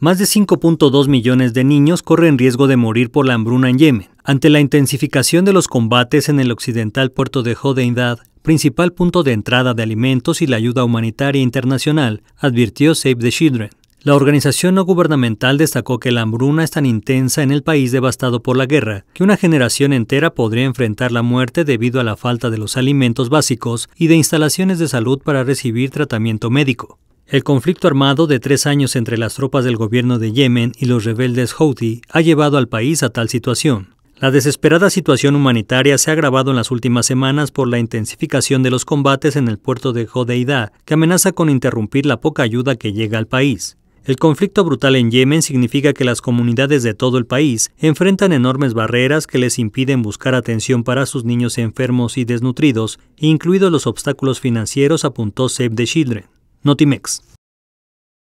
Más de 5.2 millones de niños corren riesgo de morir por la hambruna en Yemen, ante la intensificación de los combates en el occidental puerto de Hodeidad, principal punto de entrada de alimentos y la ayuda humanitaria internacional, advirtió Save the Children. La organización no gubernamental destacó que la hambruna es tan intensa en el país devastado por la guerra que una generación entera podría enfrentar la muerte debido a la falta de los alimentos básicos y de instalaciones de salud para recibir tratamiento médico. El conflicto armado de tres años entre las tropas del gobierno de Yemen y los rebeldes Houthi ha llevado al país a tal situación. La desesperada situación humanitaria se ha agravado en las últimas semanas por la intensificación de los combates en el puerto de jodeida que amenaza con interrumpir la poca ayuda que llega al país. El conflicto brutal en Yemen significa que las comunidades de todo el país enfrentan enormes barreras que les impiden buscar atención para sus niños enfermos y desnutridos, incluidos los obstáculos financieros, apuntó Save the Children. Notimex.